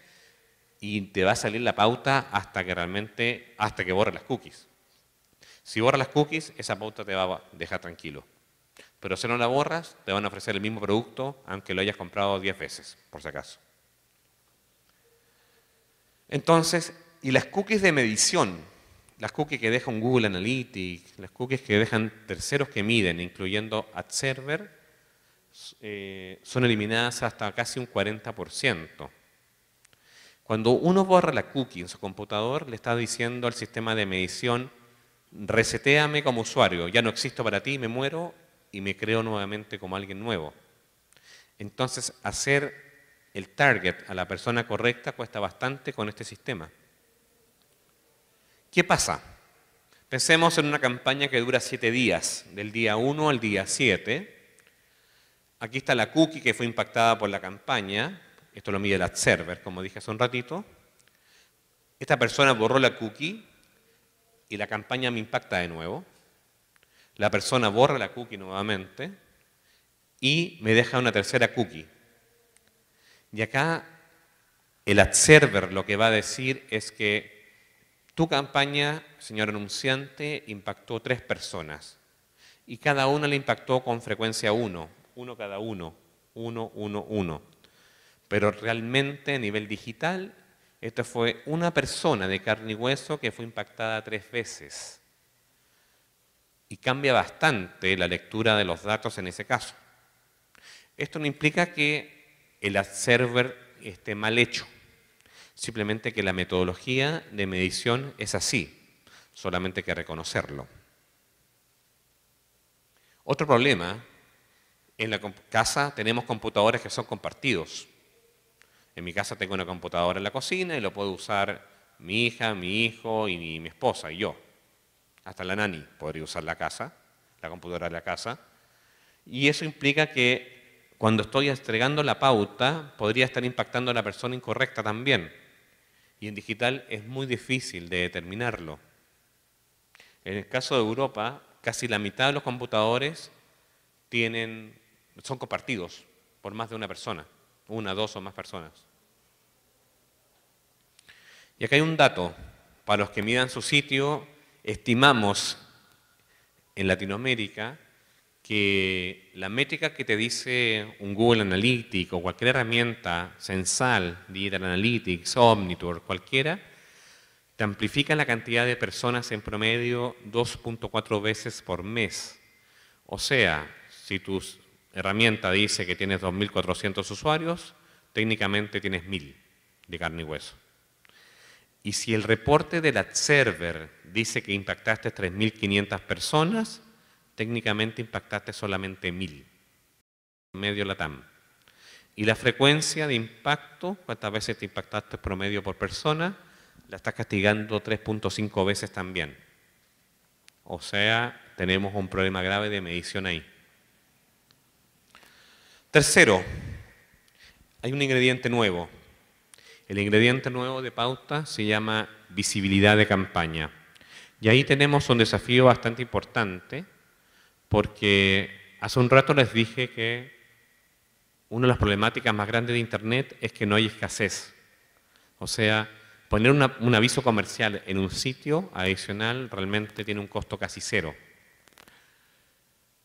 y te va a salir la pauta hasta que realmente, hasta que borre las cookies. Si borras las cookies, esa pauta te va a dejar tranquilo. Pero si no la borras, te van a ofrecer el mismo producto aunque lo hayas comprado 10 veces, por si acaso. Entonces, y las cookies de medición, las cookies que un Google Analytics, las cookies que dejan terceros que miden, incluyendo AdServer, eh, son eliminadas hasta casi un 40%. Cuando uno borra la cookie en su computador, le está diciendo al sistema de medición, reseteame como usuario, ya no existo para ti, me muero y me creo nuevamente como alguien nuevo. Entonces, hacer el target a la persona correcta cuesta bastante con este sistema. ¿Qué pasa? Pensemos en una campaña que dura siete días, del día 1 al día 7, Aquí está la cookie que fue impactada por la campaña. Esto lo mide el ad server, como dije hace un ratito. Esta persona borró la cookie y la campaña me impacta de nuevo. La persona borra la cookie nuevamente y me deja una tercera cookie. Y acá el ad server lo que va a decir es que tu campaña, señor anunciante, impactó tres personas y cada una le impactó con frecuencia uno uno cada uno, uno, uno, uno. Pero realmente a nivel digital, esto fue una persona de carne y hueso que fue impactada tres veces. Y cambia bastante la lectura de los datos en ese caso. Esto no implica que el server esté mal hecho, simplemente que la metodología de medición es así, solamente hay que reconocerlo. Otro problema en la casa tenemos computadores que son compartidos. En mi casa tengo una computadora en la cocina y lo puedo usar mi hija, mi hijo y mi, esposa y yo. Hasta la nani podría usar la casa, la computadora de la casa. Y eso implica que cuando estoy entregando la pauta, podría estar impactando a la persona incorrecta también. Y en digital es muy difícil de determinarlo. En el caso de Europa, casi la mitad de los computadores tienen son compartidos por más de una persona, una, dos o más personas. Y acá hay un dato, para los que midan su sitio, estimamos en Latinoamérica que la métrica que te dice un Google Analytics o cualquier herramienta, Sensal, Digital Analytics, Omnitour, cualquiera, te amplifica la cantidad de personas en promedio 2.4 veces por mes. O sea, si tus herramienta dice que tienes 2.400 usuarios, técnicamente tienes 1.000 de carne y hueso. Y si el reporte del ad server dice que impactaste 3.500 personas, técnicamente impactaste solamente 1.000, medio TAM. Y la frecuencia de impacto, cuántas veces te impactaste promedio por persona, la estás castigando 3.5 veces también. O sea, tenemos un problema grave de medición ahí. Tercero, hay un ingrediente nuevo. El ingrediente nuevo de pauta se llama visibilidad de campaña. Y ahí tenemos un desafío bastante importante porque hace un rato les dije que una de las problemáticas más grandes de Internet es que no hay escasez. O sea, poner un aviso comercial en un sitio adicional realmente tiene un costo casi cero.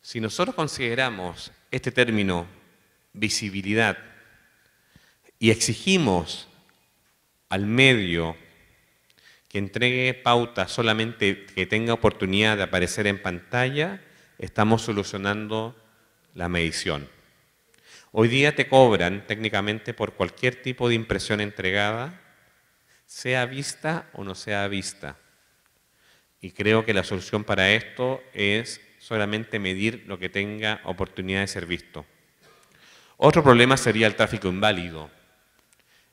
Si nosotros consideramos este término visibilidad y exigimos al medio que entregue pautas solamente que tenga oportunidad de aparecer en pantalla, estamos solucionando la medición. Hoy día te cobran técnicamente por cualquier tipo de impresión entregada, sea vista o no sea vista. Y creo que la solución para esto es solamente medir lo que tenga oportunidad de ser visto. Otro problema sería el tráfico inválido.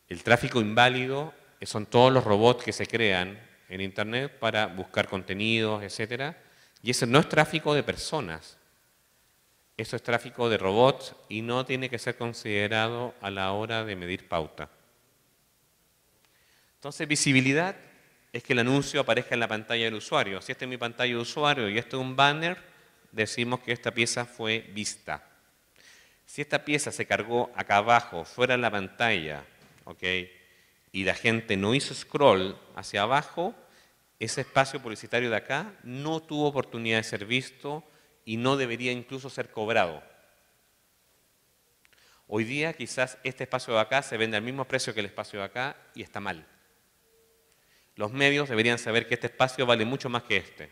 El tráfico inválido eh, son todos los robots que se crean en Internet para buscar contenidos, etc. Y ese no es tráfico de personas. Eso es tráfico de robots y no tiene que ser considerado a la hora de medir pauta. Entonces, visibilidad es que el anuncio aparezca en la pantalla del usuario. Si este es mi pantalla de usuario y este es un banner, decimos que esta pieza fue vista. Si esta pieza se cargó acá abajo, fuera de la pantalla, ¿ok? Y la gente no hizo scroll hacia abajo, ese espacio publicitario de acá no tuvo oportunidad de ser visto y no debería incluso ser cobrado. Hoy día quizás este espacio de acá se vende al mismo precio que el espacio de acá y está mal. Los medios deberían saber que este espacio vale mucho más que este.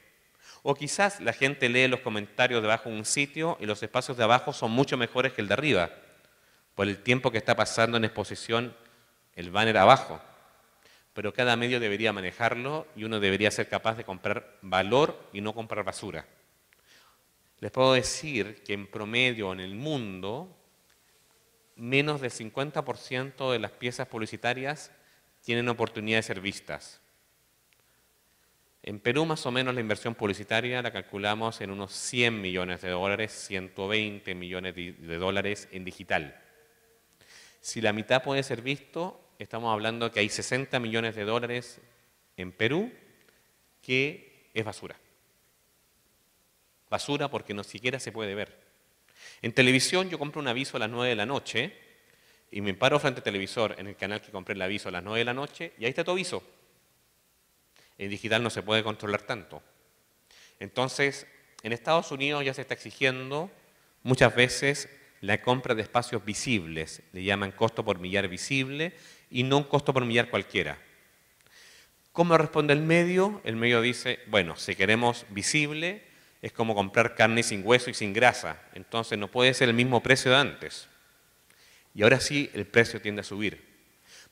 O quizás la gente lee los comentarios debajo de un sitio y los espacios de abajo son mucho mejores que el de arriba, por el tiempo que está pasando en exposición el banner abajo. Pero cada medio debería manejarlo y uno debería ser capaz de comprar valor y no comprar basura. Les puedo decir que en promedio en el mundo, menos del 50% de las piezas publicitarias tienen oportunidad de ser vistas. En Perú más o menos la inversión publicitaria la calculamos en unos 100 millones de dólares, 120 millones de dólares en digital. Si la mitad puede ser visto, estamos hablando que hay 60 millones de dólares en Perú que es basura. Basura porque no siquiera se puede ver. En televisión yo compro un aviso a las 9 de la noche y me paro frente al televisor en el canal que compré el aviso a las 9 de la noche y ahí está tu aviso en digital no se puede controlar tanto. Entonces, en Estados Unidos ya se está exigiendo muchas veces la compra de espacios visibles, le llaman costo por millar visible y no un costo por millar cualquiera. ¿Cómo responde el medio? El medio dice, bueno, si queremos visible, es como comprar carne sin hueso y sin grasa, entonces no puede ser el mismo precio de antes. Y ahora sí, el precio tiende a subir.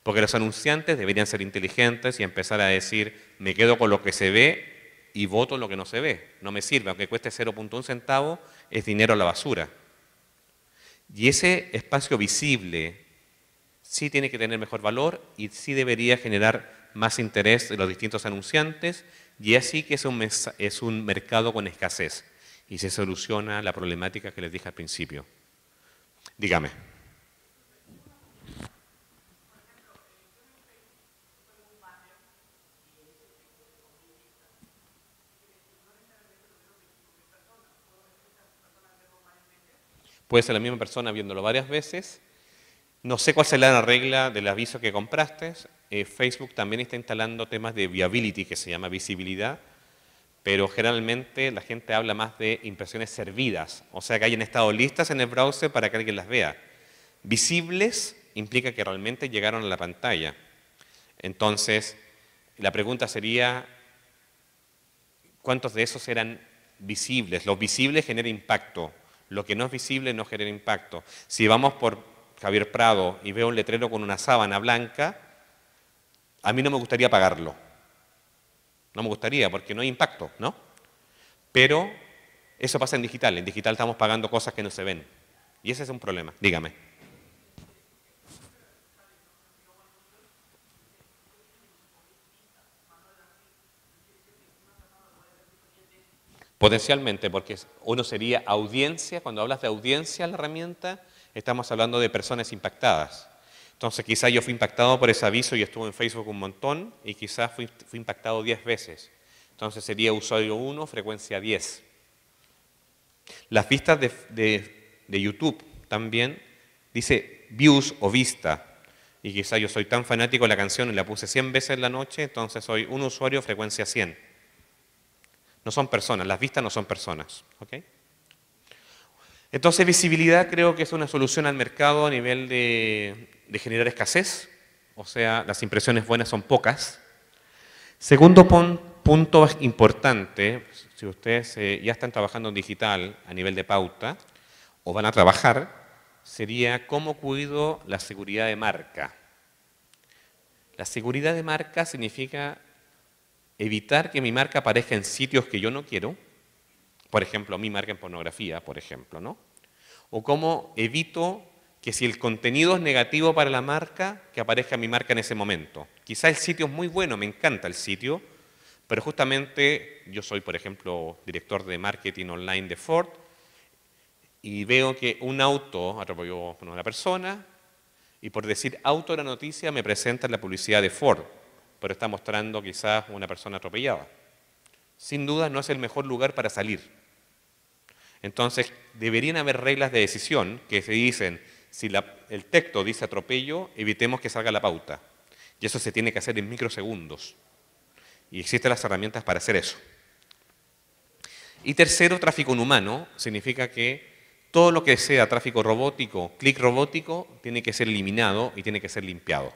Porque los anunciantes deberían ser inteligentes y empezar a decir, me quedo con lo que se ve y voto lo que no se ve. No me sirve, aunque cueste 0.1 centavo, es dinero a la basura. Y ese espacio visible sí tiene que tener mejor valor y sí debería generar más interés de los distintos anunciantes y así que es un, es un mercado con escasez y se soluciona la problemática que les dije al principio. Dígame. Puede ser la misma persona viéndolo varias veces. No sé cuál será la regla del aviso que compraste. Eh, Facebook también está instalando temas de viability, que se llama visibilidad, pero generalmente la gente habla más de impresiones servidas, o sea que hayan estado listas en el browser para que alguien las vea. Visibles implica que realmente llegaron a la pantalla. Entonces, la pregunta sería, ¿cuántos de esos eran visibles? Los visibles genera impacto, lo que no es visible no genera impacto. Si vamos por Javier Prado y veo un letrero con una sábana blanca, a mí no me gustaría pagarlo. No me gustaría porque no hay impacto, ¿no? Pero eso pasa en digital. En digital estamos pagando cosas que no se ven. Y ese es un problema. Dígame. Potencialmente, porque uno sería audiencia, cuando hablas de audiencia, la herramienta, estamos hablando de personas impactadas. Entonces quizás yo fui impactado por ese aviso y estuve en Facebook un montón y quizás fui, impactado 10 veces. Entonces sería usuario 1, frecuencia 10. Las vistas de, YouTube también dice views o vista. Y quizás yo soy tan fanático de la canción y la puse 100 veces en la noche, entonces soy un usuario frecuencia 100. No son personas, las vistas no son personas. ¿okay? Entonces visibilidad creo que es una solución al mercado a nivel de, generar escasez, o sea, las impresiones buenas son pocas. Segundo punto importante, si ustedes eh, ya están trabajando en digital a nivel de pauta o van a trabajar, sería cómo cuido la seguridad de marca. La seguridad de marca significa evitar que mi marca aparezca en sitios que yo no quiero, por ejemplo, mi marca en pornografía, por ejemplo, ¿no? O cómo evito que si el contenido es negativo para la marca, que aparezca mi marca en ese momento. Quizá el sitio es muy bueno, me encanta el sitio, pero justamente yo soy, por ejemplo, director de marketing online de Ford y veo que un auto atropelló a una persona y por decir auto de la noticia me presenta la publicidad de Ford pero está mostrando quizás una persona atropellada. Sin duda no es el mejor lugar para salir. Entonces, deberían haber reglas de decisión que se dicen, si el texto dice atropello, evitemos que salga la pauta. Y eso se tiene que hacer en microsegundos. Y existen las herramientas para hacer eso. Y tercero, tráfico inhumano significa que todo lo que sea tráfico robótico, clic robótico, tiene que ser eliminado y tiene que ser limpiado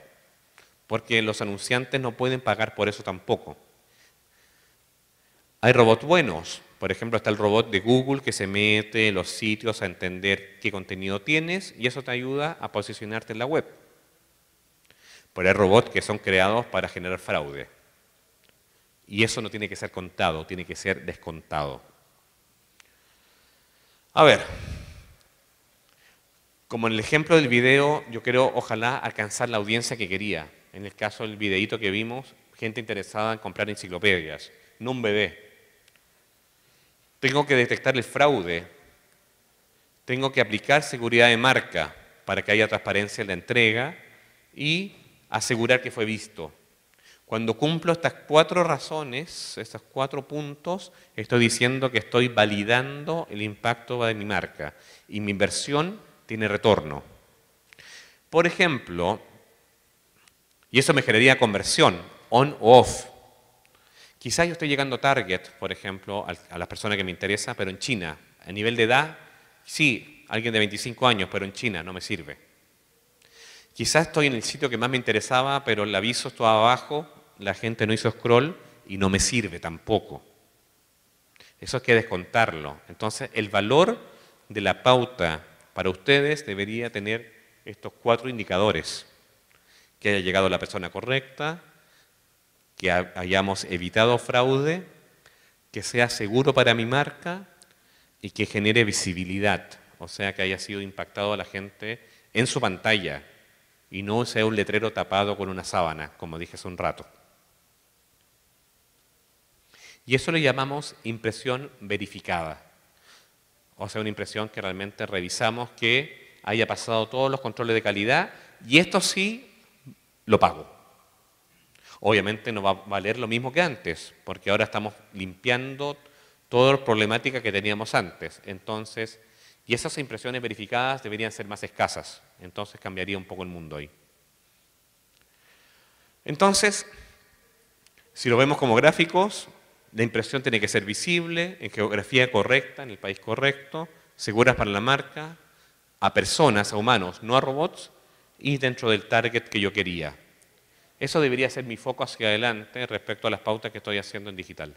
porque los anunciantes no pueden pagar por eso tampoco. Hay robots buenos, por ejemplo, está el robot de Google que se mete en los sitios a entender qué contenido tienes y eso te ayuda a posicionarte en la web. Pero hay robots que son creados para generar fraude. Y eso no tiene que ser contado, tiene que ser descontado. A ver, como en el ejemplo del video, yo quiero ojalá alcanzar la audiencia que quería en el caso del videíto que vimos, gente interesada en comprar enciclopedias, no un bebé. Tengo que detectar el fraude, tengo que aplicar seguridad de marca para que haya transparencia en la entrega y asegurar que fue visto. Cuando cumplo estas cuatro razones, estos cuatro puntos, estoy diciendo que estoy validando el impacto de mi marca y mi inversión tiene retorno. Por ejemplo, y eso me generaría conversión, on o off. Quizás yo estoy llegando a target, por ejemplo, a las personas que me interesa, pero en China, a nivel de edad, sí, alguien de 25 años, pero en China no me sirve. Quizás estoy en el sitio que más me interesaba, pero el aviso estaba abajo, la gente no hizo scroll y no me sirve tampoco. Eso hay que descontarlo. Entonces, el valor de la pauta para ustedes debería tener estos cuatro indicadores que haya llegado la persona correcta, que hayamos evitado fraude, que sea seguro para mi marca y que genere visibilidad, o sea, que haya sido impactado a la gente en su pantalla y no sea un letrero tapado con una sábana, como dije hace un rato. Y eso le llamamos impresión verificada, o sea, una impresión que realmente revisamos que haya pasado todos los controles de calidad y esto sí lo pago. Obviamente no va a valer lo mismo que antes, porque ahora estamos limpiando toda la problemática que teníamos antes. Entonces, y esas impresiones verificadas deberían ser más escasas. Entonces cambiaría un poco el mundo ahí. Entonces, si lo vemos como gráficos, la impresión tiene que ser visible, en geografía correcta, en el país correcto, seguras para la marca, a personas, a humanos, no a robots, y dentro del target que yo quería. Eso debería ser mi foco hacia adelante respecto a las pautas que estoy haciendo en digital.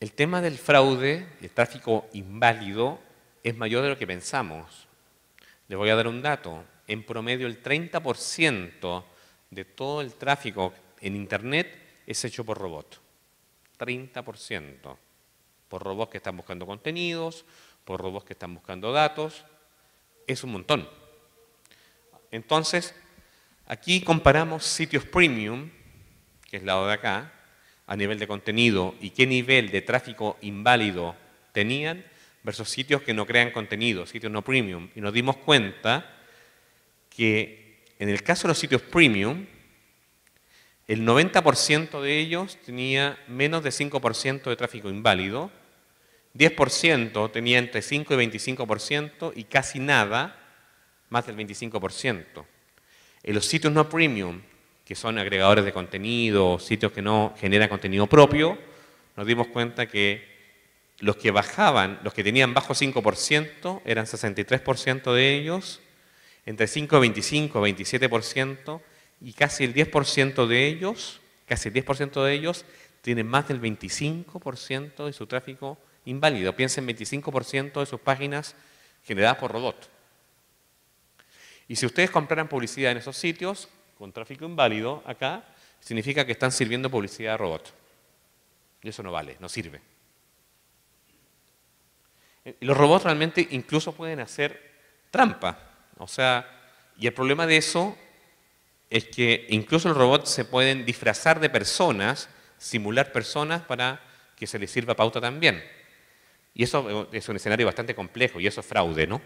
El tema del fraude, el tráfico inválido, es mayor de lo que pensamos. Les voy a dar un dato. En promedio el 30% de todo el tráfico en Internet es hecho por robots. 30% por robots que están buscando contenidos, por robots que están buscando datos, es un montón. Entonces, aquí comparamos sitios premium, que es lado de acá, a nivel de contenido y qué nivel de tráfico inválido tenían versus sitios que no crean contenido, sitios no premium. Y nos dimos cuenta que en el caso de los sitios premium, el 90% de ellos tenía menos de 5% de tráfico inválido, 10% tenía entre 5 y 25% y casi nada, más del 25%. En los sitios no premium, que son agregadores de contenido, sitios que no generan contenido propio, nos dimos cuenta que los que bajaban, los que tenían bajo 5%, eran 63% de ellos, entre 5 y 25, 27%, y casi el 10% de ellos, casi el 10% de ellos, tienen más del 25% de su tráfico inválido. Piensa en 25% de sus páginas generadas por robot. Y si ustedes compraran publicidad en esos sitios, con tráfico inválido acá, significa que están sirviendo publicidad a robot. Y eso no vale, no sirve. Los robots realmente incluso pueden hacer trampa. O sea, y el problema de eso es que incluso los robots se pueden disfrazar de personas, simular personas para que se les sirva pauta también. Y eso es un escenario bastante complejo y eso es fraude, ¿no?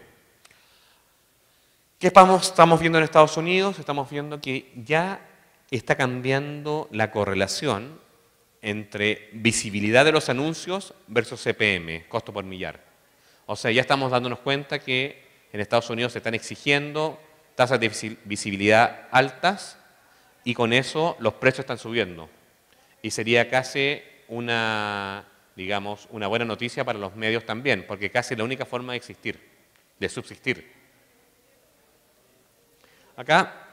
¿Qué estamos, viendo en Estados Unidos? Estamos viendo que ya está cambiando la correlación entre visibilidad de los anuncios versus CPM, costo por millar. O sea, ya estamos dándonos cuenta que en Estados Unidos se están exigiendo tasas de visibilidad altas y con eso los precios están subiendo. Y sería casi una digamos, una buena noticia para los medios también, porque casi la única forma de existir, de subsistir. Acá,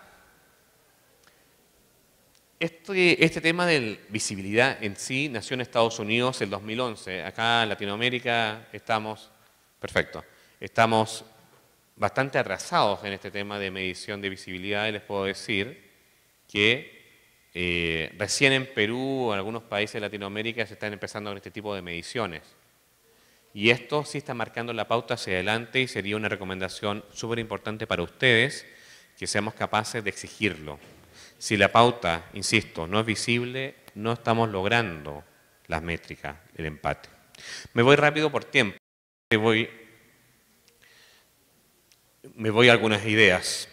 este, este tema de visibilidad en sí nació en Estados Unidos en 2011. Acá en Latinoamérica estamos, perfecto, estamos bastante atrasados en este tema de medición de visibilidad y les puedo decir que eh, recién en Perú o en algunos países de Latinoamérica se están empezando con este tipo de mediciones. Y esto sí está marcando la pauta hacia adelante y sería una recomendación súper importante para ustedes que seamos capaces de exigirlo. Si la pauta, insisto, no es visible, no estamos logrando las métricas, el empate. Me voy rápido por tiempo. Me voy, me voy a algunas ideas.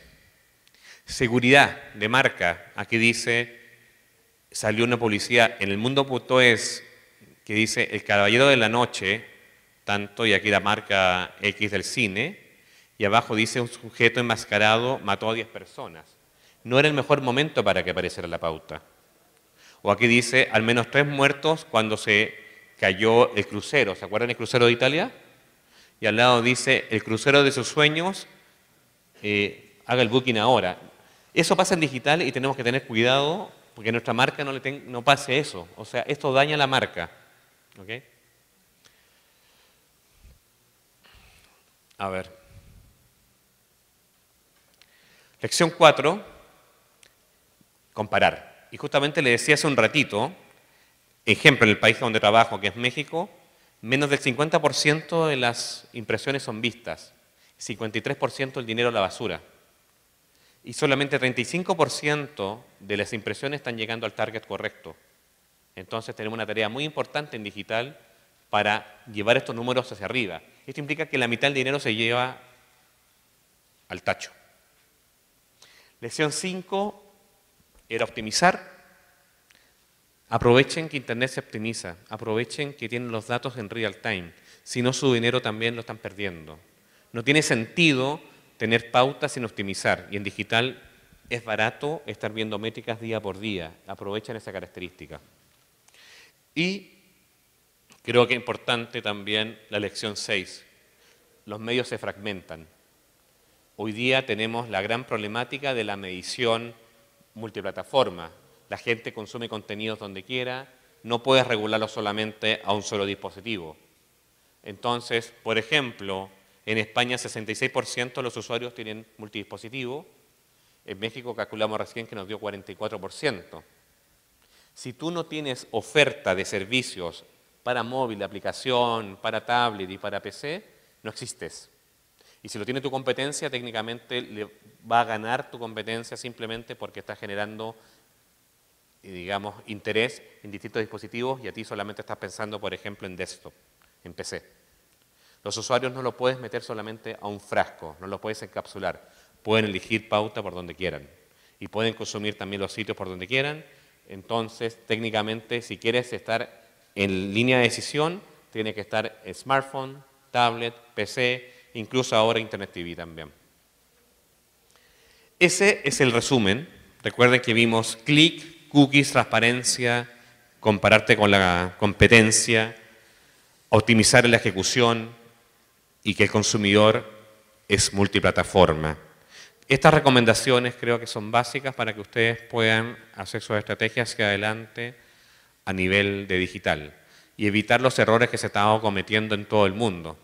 Seguridad de marca. Aquí dice salió una policía en el mundo.es que dice El Caballero de la Noche, tanto, y aquí la marca X del cine, y abajo dice un sujeto enmascarado mató a 10 personas. No era el mejor momento para que apareciera la pauta. O aquí dice al menos tres muertos cuando se cayó el crucero. ¿Se acuerdan el crucero de Italia? Y al lado dice el crucero de sus sueños, eh, haga el booking ahora. Eso pasa en digital y tenemos que tener cuidado porque nuestra marca no, le no pase eso. O sea, esto daña la marca. A ver. Lección 4, comparar. Y justamente le decía hace un ratito, ejemplo, en el país donde trabajo, que es México, menos del 50% de las impresiones son vistas, 53% el dinero a la basura y solamente 35% de las impresiones están llegando al target correcto. Entonces tenemos una tarea muy importante en digital para llevar estos números hacia arriba. Esto implica que la mitad del dinero se lleva al tacho. Lección 5 era optimizar. Aprovechen que Internet se optimiza, aprovechen que tienen los datos en real time, si no su dinero también lo están perdiendo. No tiene sentido tener pautas sin optimizar. Y en digital es barato estar viendo métricas día por día. Aprovechan esa característica. Y creo que es importante también la lección 6. Los medios se fragmentan. Hoy día tenemos la gran problemática de la medición multiplataforma. La gente consume contenidos donde quiera, no puedes regularlo solamente a un solo dispositivo. Entonces, por ejemplo, en España, 66% de los usuarios tienen multidispositivo. En México calculamos recién que nos dio 44%. Si tú no tienes oferta de servicios para móvil, aplicación, para tablet y para PC, no existes. Y si lo tiene tu competencia, técnicamente le va a ganar tu competencia simplemente porque está generando, eh, digamos, interés en distintos dispositivos y a ti solamente estás pensando, por ejemplo, en desktop, en PC. Los usuarios no lo puedes meter solamente a un frasco, no lo puedes encapsular. Pueden elegir pauta por donde quieran y pueden consumir también los sitios por donde quieran. Entonces, técnicamente, si quieres estar en línea de decisión, tiene que estar smartphone, tablet, PC, incluso ahora Internet TV también. Ese es el resumen. Recuerden que vimos clic, cookies, transparencia, compararte con la competencia, optimizar la ejecución, y que el consumidor es multiplataforma. Estas recomendaciones creo que son básicas para que ustedes puedan hacer sus estrategias hacia adelante a nivel de digital y evitar los errores que se están cometiendo en todo el mundo.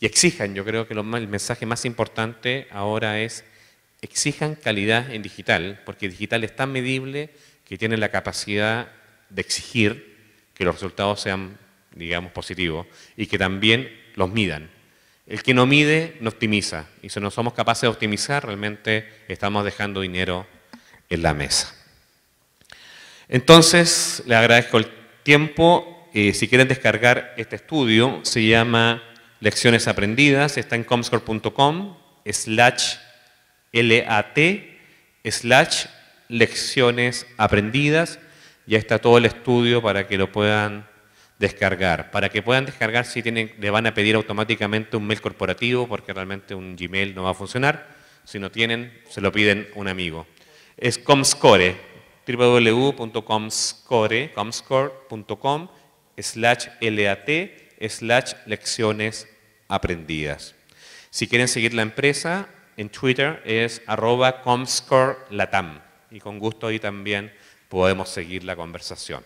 Y exijan, yo creo que el mensaje más importante ahora es exijan calidad en digital, porque digital es tan medible que tiene la capacidad de exigir que los resultados sean, digamos, positivos y que también los midan. El que no mide, no optimiza. Y si no somos capaces de optimizar, realmente estamos dejando dinero en la mesa. Entonces, le agradezco el tiempo. Eh, si quieren descargar este estudio, se llama Lecciones Aprendidas. Está en comscore.com slash LAT slash Lecciones Aprendidas. Ya está todo el estudio para que lo puedan descargar. Para que puedan descargar, si tienen, le van a pedir automáticamente un mail corporativo, porque realmente un Gmail no va a funcionar. Si no tienen, se lo piden un amigo. Es Comscore, www.comscore.com slash LAT slash lecciones aprendidas. Si quieren seguir la empresa, en Twitter es arroba comscorelatam y con gusto ahí también podemos seguir la conversación.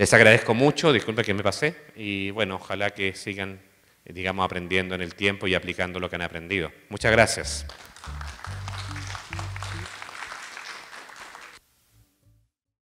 Les agradezco mucho, disculpen que me pasé, y bueno, ojalá que sigan, eh, digamos, aprendiendo en el tiempo y aplicando lo que han aprendido. Muchas gracias.